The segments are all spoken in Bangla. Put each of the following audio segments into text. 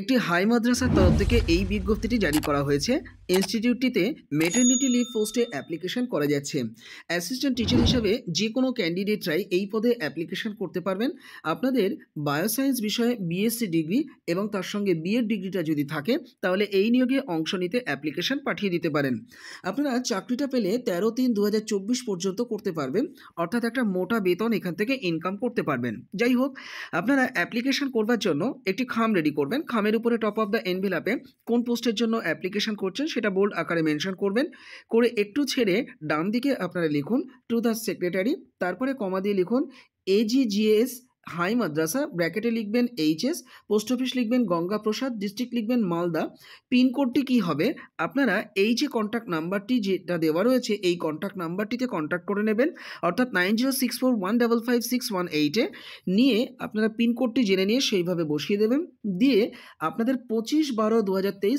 একটি হাই মাদ্রাসার তরফ থেকে এই বিজ্ঞপ্তিটি জারি করা হয়েছে ইনস্টিটিউটটিতে মেটার্নিটি লিভ পোস্টে অ্যাপ্লিকেশন করা যাচ্ছে অ্যাসিস্ট্যান্ট টিচার হিসাবে যে কোনো ক্যান্ডিডেটরাই এই পদে অ্যাপ্লিকেশন করতে পারবেন আপনাদের বায়োসায়েন্স বিষয়ে বিএসসি ডিগ্রি এবং তার সঙ্গে বিএড ডিগ্রিটা যদি থাকে তাহলে এই নিয়োগে অংশ নিতে অ্যাপ্লিকেশন পাঠিয়ে দিতে পারেন আপনারা চাকরিটা পেলে তেরো তিন দু পর্যন্ত করতে পারবেন অর্থাৎ একটা মোটা বেতন এখান থেকে ইনকাম করতে পারবেন যাই হোক আপনারা অ্যাপ্লিকেশন করবার জন্য একটি খাম রেডি করবেন খাম নামের উপরে টপ অফ দ্য এনভেলাপে কোন পোস্টের জন্য অ্যাপ্লিকেশন করছেন সেটা বোল্ড আকারে মেনশন করবেন করে একটু ছেড়ে ডান দিকে আপনারা লিখুন টু দ্য সেক্রেটারি তারপরে কমা দিয়ে লিখুন এজিজিএস হাই মাদ্রাসা ব্র্যাকেটে লিখবেন এইচএস পোস্ট অফিস লিখবেন গঙ্গা প্রসাদ ডিস্ট্রিক্ট লিখবেন মালদা পিনকোডটি কি হবে আপনারা এই যে কন্ট্যাক্ট নাম্বারটি যেটা দেওয়া রয়েছে এই কন্ট্যাক্ট নাম্বারটিতে কন্ট্যাক্ট করে নেবেন অর্থাৎ nine zero six four one double five six one এইটে নিয়ে আপনারা পিনকোডটি জেনে নিয়ে সেইভাবে বসিয়ে দেবেন দিয়ে আপনাদের পঁচিশ বারো দু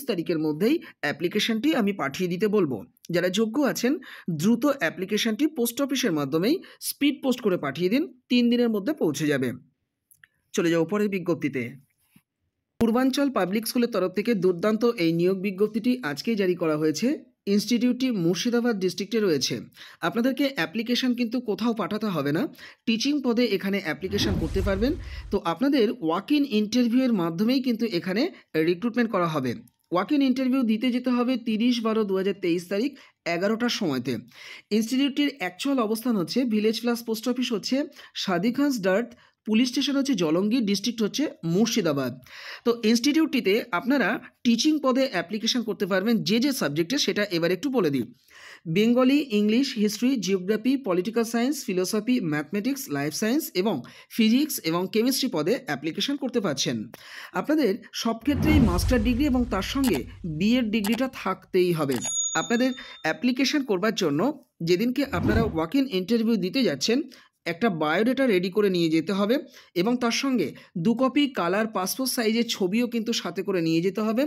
তারিখের মধ্যেই অ্যাপ্লিকেশনটি আমি পাঠিয়ে দিতে বলবো যারা যোগ্য আছেন দ্রুত অ্যাপ্লিকেশনটি পোস্ট অফিসের মাধ্যমেই স্পিড পোস্ট করে পাঠিয়ে দিন তিন দিনের মধ্যে পৌঁছে যাবে চলে যাও পরের বিজ্ঞপ্তিতে পূর্বাঞ্চল পাবলিক স্কুলের তরফ থেকে দুর্দান্ত এই নিয়োগ বিজ্ঞপ্তিটি আজকেই জারি করা হয়েছে ইনস্টিটিউটটি মুর্শিদাবাদ ডিস্ট্রিক্টে রয়েছে আপনাদেরকে অ্যাপ্লিকেশান কিন্তু কোথাও পাঠাতে হবে না টিচিং পদে এখানে অ্যাপ্লিকেশান করতে পারবেন তো আপনাদের ওয়াক ইন ইন্টারভিউয়ের মাধ্যমেই কিন্তু এখানে রিক্রুটমেন্ট করা হবে ওয়াক ইন ইন্টারভিউ দিতে যেতে হবে তিরিশ বারো দু তারিখ এগারোটার সময়তে ইনস্টিটিউটটির অ্যাকচুয়াল অবস্থান হচ্ছে ভিলেজ প্লাস পোস্ট অফিস হচ্ছে সাদিখান্স ডার্ট পুলিশ স্টেশন হচ্ছে জলঙ্গি ডিস্ট্রিক্ট হচ্ছে মুর্শিদাবাদ তো ইনস্টিটিউটটিতে আপনারা টিচিং পদে অ্যাপ্লিকেশান করতে পারবেন যে যে সাবজেক্টে সেটা এবার একটু বলে দিই Bengali English history geography political science philosophy mathematics life science এবং ফিজিক্স এবং কেমিস্ট্রি পদে অ্যাপ্লিকেশান করতে পারছেন আপনাদের সব ক্ষেত্রেই মাস্টার ডিগ্রি এবং তার সঙ্গে বিএড ডিগ্রিটা থাকতেই হবে আপনাদের অ্যাপ্লিকেশান করবার জন্য যেদিনকে আপনারা ওয়াক ইন ইন্টারভিউ দিতে যাচ্ছেন একটা বায়োডেটা রেডি করে নিয়ে যেতে হবে এবং তার সঙ্গে দু কপি কালার পাসপোর্ট সাইজের ছবিও কিন্তু সাথে করে নিয়ে যেতে হবে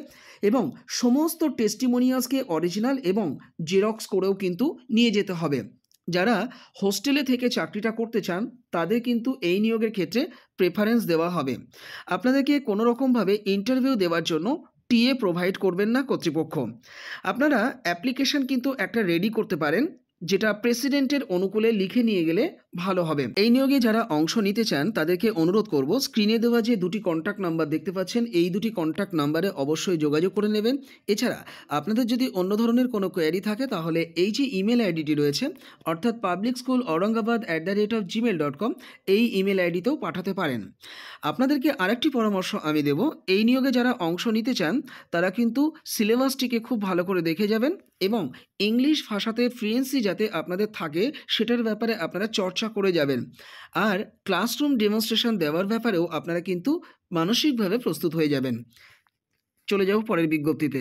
এবং সমস্ত টেস্টিমোনিয়ালসকে অরিজিনাল এবং জেরক্স করেও কিন্তু নিয়ে যেতে হবে যারা হোস্টেলে থেকে চাকরিটা করতে চান তাদের কিন্তু এই নিয়োগের ক্ষেত্রে প্রেফারেন্স দেওয়া হবে আপনাদেরকে কোনো রকমভাবে ইন্টারভিউ দেওয়ার জন্য টিএ প্রোভাইড করবেন না কর্তৃপক্ষ আপনারা অ্যাপ্লিকেশন কিন্তু একটা রেডি করতে পারেন যেটা প্রেসিডেন্টের অনুকূলে লিখে নিয়ে গেলে ভালো হবে এই নিয়োগে যারা অংশ নিতে চান তাদেরকে অনুরোধ করব স্ক্রিনে দেওয়া যে দুটি কন্ট্যাক্ট নাম্বার দেখতে পাচ্ছেন এই দুটি কন্ট্যাক্ট নাম্বারে অবশ্যই যোগাযোগ করে নেবেন এছাড়া আপনাদের যদি অন্য ধরনের কোনো কোয়ারি থাকে তাহলে এই যে ইমেল আইডিটি রয়েছে অর্থাৎ public school Aurangabad at the rate of Gmail dot com এই ইমেল আইডিতেও পাঠাতে পারেন আপনাদেরকে আরেকটি পরামর্শ আমি দেব এই নিয়োগে যারা অংশ নিতে চান তারা কিন্তু সিলেবাসটিকে খুব ভালো করে দেখে যাবেন এবং ইংলিশ ভাষাতে ফ্রিয়েন্সি যাতে আপনাদের থাকে সেটার ব্যাপারে আপনারা চর্চা চর্চা করে যাবেন আর ক্লাসরুম ডেমনস্ট্রেশন দেওয়ার ব্যাপারেও আপনারা কিন্তু মানসিকভাবে প্রস্তুত হয়ে যাবেন চলে যাব পরের বিজ্ঞপ্তিতে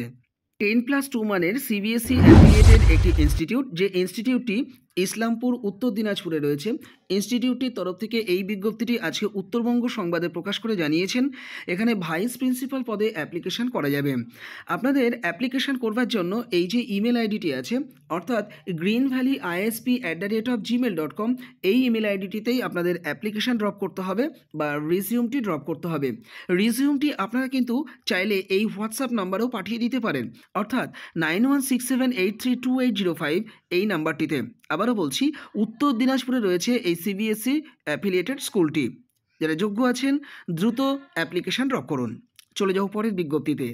টেন প্লাস টু মানের সিবিএসই অ্যাফিলিয়েটেড e একটি ইনস্টিটিউট যে ইনস্টিটিউটটি ইসলামপুর উত্তর দিনাজপুরে রয়েছে ইনস্টিটিউটটির তরফ থেকে এই বিজ্ঞপ্তিটি আজকে উত্তরবঙ্গ সংবাদে প্রকাশ করে জানিয়েছেন এখানে ভাইস প্রিন্সিপাল পদে অ্যাপ্লিকেশান করা যাবে আপনাদের অ্যাপ্লিকেশান করবার জন্য এই যে ইমেল আইডিটি আছে অর্থাৎ green valley ISP at the rate of Gmail dot com এই ইমেল আইডিটিতেই আপনাদের অ্যাপ্লিকেশান ড্রপ করতে হবে বা রিজিউমটি ড্রপ করতে হবে রিজিউমটি আপনারা কিন্তু চাইলে এই হোয়াটসঅ্যাপ নাম্বারেও পাঠিয়ে দিতে পারেন অর্থাৎ nine one six seven eight three two eight zero five এই নাম্বারটিতে আবারও বলছি উত্তর দিনাজপুরে রয়েছে এই সিবিএসই অ্যাফিলিয়েটেড e স্কুলটি যারা যোগ্য আছেন দ্রুত অ্যাপ্লিকেশন ড্রপ করুন চলে যাও পরের বিজ্ঞপ্তিতে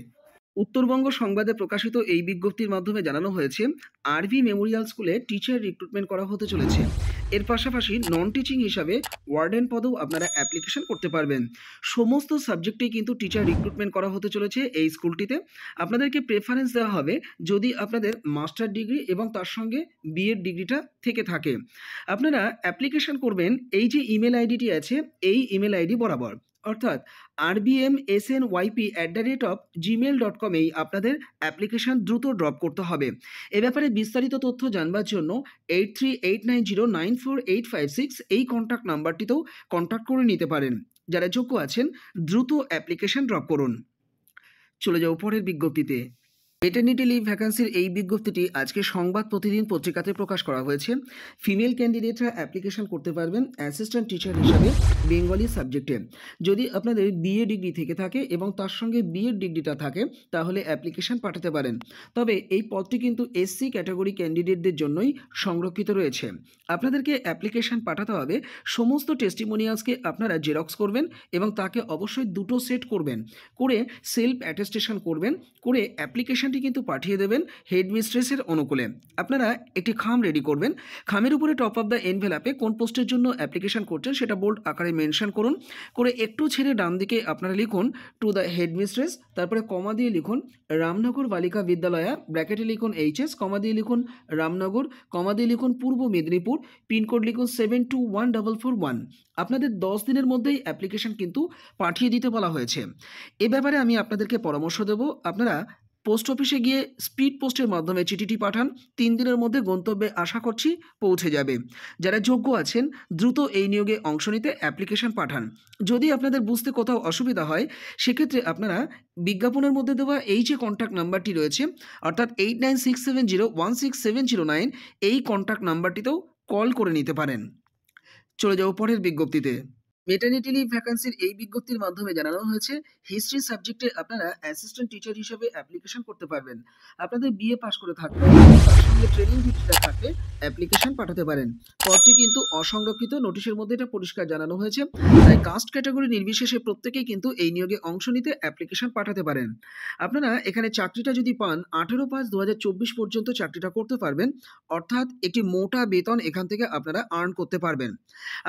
উত্তরবঙ্গ সংবাদে প্রকাশিত এই বিজ্ঞপ্তির মাধ্যমে জানানো হয়েছে আরভি মেমোরিয়াল স্কুলে টিচার রিক্রুটমেন্ট করা হতে চলেছে এর পাশাপাশি নন টিচিং হিসাবে ওয়ার্ডেন পদেও আপনারা অ্যাপ্লিকেশন করতে পারবেন সমস্ত সাবজেক্টেই কিন্তু টিচার রিক্রুটমেন্ট করা হতে চলেছে এই স্কুলটিতে আপনাদেরকে প্রেফারেন্স দেওয়া হবে যদি আপনাদের মাস্টার ডিগ্রি এবং তার সঙ্গে বিএড ডিগ্রিটা থেকে থাকে আপনারা অ্যাপ্লিকেশন করবেন এই যে ইমেল আইডিটি আছে এই ইমেল আইডি বরাবর অর্থাৎ R M S N YP at the rate of Gmail dot কমেই আপনাদের অ্যাপ্লিকেশান দ্রুত ড্রপ করতে হবে এ ব্যাপারে বিস্তারিত তথ্য জানবার জন্য eight three eight nine zero nine four eight five six এই কন্ট্যাক্ট নাম্বারটিতেও কন্ট্যাক্ট করে নিতে পারেন যারা যোগ্য আছেন দ্রুত অ্যাপ্লিকেশান ড্রপ করুন চলে যাও পরের বিজ্ঞপ্তিতে মেটার্নিটি লিভ ভ্যাকান্সির এই বিজ্ঞপ্তিটি আজকে সংবাদ প্রতিদিন পত্রিকাতে প্রকাশ করা হয়েছে ফিমেল ক্যান্ডিডেটরা অ্যাপ্লিকেশন করতে পারবেন অ্যাসিস্ট্যান্ট টিচার হিসাবে বেঙ্গলি সাবজেক্টে যদি আপনাদের বিএ ডিগ্রি থেকে থাকে এবং তার সঙ্গে বিএড ডিগ্রিটা থাকে তাহলে অ্যাপ্লিকেশন পাঠাতে পারেন তবে এই পদটি কিন্তু এসসি ক্যাটাগরি ক্যান্ডিডেটদের জন্যই সংরক্ষিত রয়েছে আপনাদেরকে অ্যাপ্লিকেশন পাঠাতে হবে সমস্ত টেস্টিমোনিয়ালসকে আপনারা জেরক্স করবেন এবং তাকে অবশ্যই দুটো সেট করবেন করে সেলফ অ্যাটেস্টেশন করবেন করে অ্যাপ্লিকেশন নোটিফিকেশানটি কিন্তু পাঠিয়ে দেবেন হেড মিস্ট্রেসের অনুকূলে আপনারা একটি খাম রেডি করবেন খামের উপরে টপ অফ দ্য অ্যাপে কোন পোস্টের জন্য অ্যাপ্লিকেশান করছেন সেটা বোল্ড আকারে মেনশন করুন করে একটু ছেড়ে ডান দিকে আপনারা লিখুন টু দ্য হেড মিস্ট্রেস তারপরে কমা দিয়ে লিখুন রামনগর বালিকা বিদ্যালয়া ব্র্যাকেটে লিখুন এইচএস কমা দিয়ে লিখুন রামনগর কমা দিয়ে লিখুন পূর্ব মেদিনীপুর পিনকোড লিখুন seven two one double four one আপনাদের দশ দিনের মধ্যেই অ্যাপ্লিকেশান কিন্তু পাঠিয়ে দিতে বলা হয়েছে এ ব্যাপারে আমি আপনাদেরকে পরামর্শ দেব আপনারা পোস্ট অফিসে গিয়ে স্পিড পোস্টের মাধ্যমে চিঠিটি পাঠান তিন দিনের মধ্যে গন্তব্যে আশা করছি পৌঁছে যাবে যারা যোগ্য আছেন দ্রুত এই নিয়োগে অংশ নিতে অ্যাপ্লিকেশন পাঠান যদি আপনাদের বুঝতে কোথাও অসুবিধা হয় সেক্ষেত্রে আপনারা বিজ্ঞাপনের মধ্যে দেওয়া এই যে কন্ট্যাক্ট নাম্বারটি রয়েছে অর্থাৎ eight nine six seven zero one six seven zero nine এই কন্ট্যাক্ট নাম্বারটিতেও কল করে নিতে পারেন চলে যাবো পরের বিজ্ঞপ্তিতে মেটার্নিটি লিভ ভ্যাকান্সির এই বিজ্ঞপ্তির মাধ্যমে জানানো হয়েছে হিস্ট্রি সাবজেক্টে আপনারা অ্যাসিস্ট্যান্ট টিচার হিসেবে অ্যাপ্লিকেশন করতে পারবেন আপনাদের বিএ পাশ করে থাকবে সঙ্গে ট্রেনিং ভিত্তিটা থাকবে অ্যাপ্লিকেশন পাঠাতে পারেন পদটি কিন্তু অসংরক্ষিত নোটিশের মধ্যে এটা পরিষ্কার জানানো হয়েছে তাই কাস্ট ক্যাটাগরি নির্বিশেষে প্রত্যেকেই কিন্তু এই নিয়োগে অংশ নিতে অ্যাপ্লিকেশন পাঠাতে পারেন আপনারা এখানে চাকরিটা যদি পান আঠেরো পাঁচ দু পর্যন্ত চাকরিটা করতে পারবেন অর্থাৎ একটি মোটা বেতন এখান থেকে আপনারা আর্ন করতে পারবেন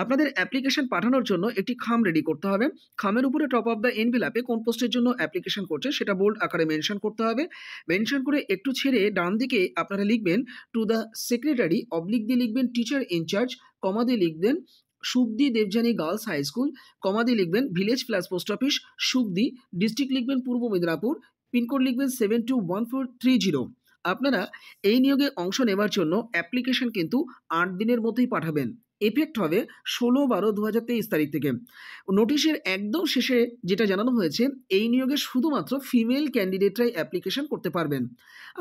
আপনাদের অ্যাপ্লিকেশন পাঠানোর জন্য একটি খাম রেডি করতে হবে খামের উপরে টপ অফ দ্য এনভিলাপে কোন পোস্টের জন্য অ্যাপ্লিকেশন করছে সেটা বোল্ড আকারে মেনশন করতে হবে মেনশন করে একটু ছেড়ে ডান দিকে আপনারা লিখবেন টু দ্য সেক্রেটারি অবলিক দিয়ে লিখবেন টিচার ইনচার্জ কমা দিয়ে লিখবেন Subdi Debjani girls high school কমাদি লিখবেন village plus post office Subdi district লিখবেন পূর্ব মেদিনীপুর পিনকোড লিখবেন seven two one four three zero আপনারা এই নিয়োগে অংশ নেওয়ার জন্য অ্যাপ্লিকেশন কিন্তু আট দিনের মধ্যেই পাঠাবেন এফেক্ট হবে ষোলো বারো দু হাজার তেইশ তারিখ থেকে নোটিশের একদম শেষে যেটা জানানো হয়েছে এই নিয়োগে শুধুমাত্র ফিমেল ক্যান্ডিডেটরাই অ্যাপ্লিকেশন করতে পারবেন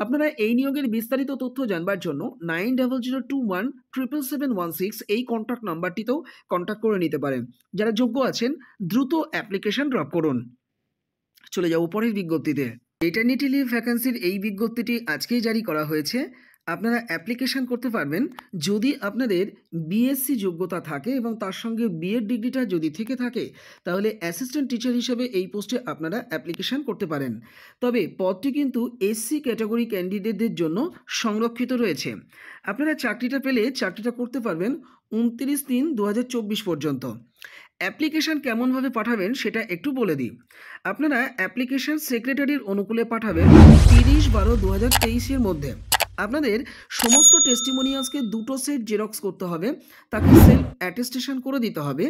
আপনারা এই নিয়োগের বিস্তারিত তথ্য জানবার জন্য nine double zero two one triple seven one six এই কন্ট্যাক্ট নাম্বারটিতেও কন্ট্যাক্ট করে নিতে পারেন যারা যোগ্য আছেন দ্রুত অ্যাপ্লিকেশন ড্রপ করুন চলে যাবো পরের বিজ্ঞপ্তিতে এটার্নিটি লিভ ভ্যাকান্সির এই বিজ্ঞপ্তিটি আজকেই জারি করা হয়েছে আপনারা অ্যাপ্লিকেশান করতে পারবেন যদি আপনাদের বিএসসি যোগ্যতা থাকে এবং তার সঙ্গে বিএড ডিগ্রিটা যদি থেকে থাকে তাহলে অ্যাসিস্ট্যান্ট টিচার হিসেবে এই পোস্টে আপনারা অ্যাপ্লিকেশান করতে পারেন তবে পদটি কিন্তু এসসি ক্যাটাগরি ক্যান্ডিডেটদের জন্য সংরক্ষিত রয়েছে আপনারা চাকরিটা পেলে চাকরিটা করতে পারবেন উনত্রিশ তিন দু পর্যন্ত অ্যাপ্লিকেশান কেমনভাবে পাঠাবেন সেটা একটু বলে দিই আপনারা অ্যাপ্লিকেশান সেক্রেটারির অনুকূলে পাঠাবেন তিরিশ বারো দু হাজার মধ্যে আপনাদের সমস্ত টেস্টিমোনিয়ালসকে দুটো সেট জেরক্স করতে হবে তাকে সেলফ অ্যাটেস্টেশন করে দিতে হবে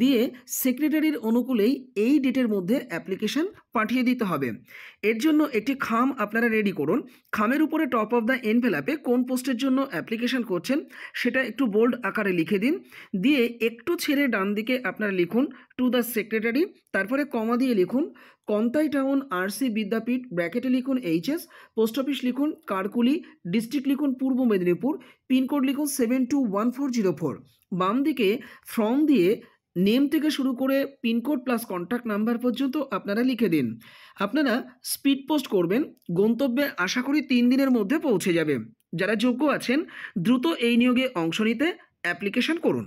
দিয়ে সেক্রেটারির অনুকূলেই এই ডেটের মধ্যে অ্যাপ্লিকেশন পাঠিয়ে দিতে হবে এর জন্য একটি খাম আপনারা রেডি করুন খামের উপরে টপ অফ দ্য এনভেলাপে কোন পোস্টের জন্য অ্যাপ্লিকেশান করছেন সেটা একটু বোল্ড আকারে লিখে দিন দিয়ে একটু ছেড়ে ডান দিকে আপনারা লিখুন টু দ্য সেক্রেটারি তারপরে কমা দিয়ে লিখুন কন্তাই টাউন আরসি বিদ্যাপীঠ ব্র্যাকেটে লিখুন এইচএস পোস্ট অফিস লিখুন কারকুলি ডিস্ট্রিক্ট লিখুন পূর্ব মেদিনীপুর পিনকোড লিখুন seven two one four zero four বাম দিকে ফর্ম দিয়ে নেম থেকে শুরু করে পিনকোড প্লাস কন্ট্যাক্ট নাম্বার পর্যন্ত আপনারা লিখে দিন আপনারা স্পিড পোস্ট করবেন গন্তব্যে আশা করি তিন দিনের মধ্যে পৌঁছে যাবে যারা যোগ্য আছেন দ্রুত এই নিয়োগে অংশ নিতে অ্যাপ্লিকেশন করুন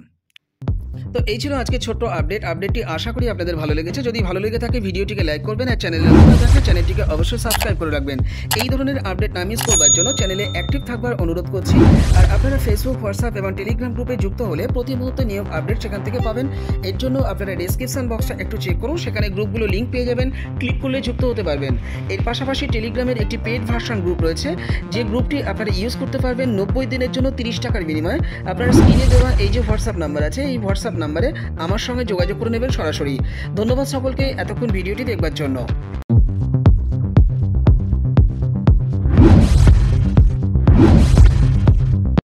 তো এই ছিল আজকে ছোট্ট আপডেট আপডেটটি আশা করি আপনাদের ভালো লেগেছে যদি ভালো লেগে থাকে ভিডিওটিকে লাইক করবেন আর চ্যানেলে নতুন চ্যানেলটিকে অবশ্যই সাবস্ক্রাইব করে রাখবেন এই ধরনের আপডেট না মিস করবার জন্য চ্যানেলে অ্যাক্টিভ থাকবার অনুরোধ করছি আর আপনারা ফেসবুক হোয়াটসঅ্যাপ এবং টেলিগ্রাম গ্রুপে যুক্ত হলে প্রতি মুহূর্তে নিয়ম আপডেট সেখান থেকে পাবেন এর জন্য আপনারা ডিসক্রিপশন বক্সটা একটু চেক করুন সেখানে গ্রুপগুলো লিঙ্ক পেয়ে যাবেন ক্লিক করলে যুক্ত হতে পারবেন এর পাশাপাশি টেলিগ্রামের একটি পেড ভার্সন গ্রুপ রয়েছে যে গ্রুপটি আপনারা ইউজ করতে পারবেন নব্বই দিনের জন্য তিরিশ টাকার বিনিময়ে আপনারা স্ক্রিনে দেওয়া এই যে হোয়াটসঅ্যাপ নাম্বার আছে এই হোয়াটসঅ্যাপ নাম্বারে আমার সঙ্গে যোগাযোগ করে নেবেন সরাসরি ধন্যবাদ সকলকে এতক্ষণ ভিডিওটি দেখবার জন্য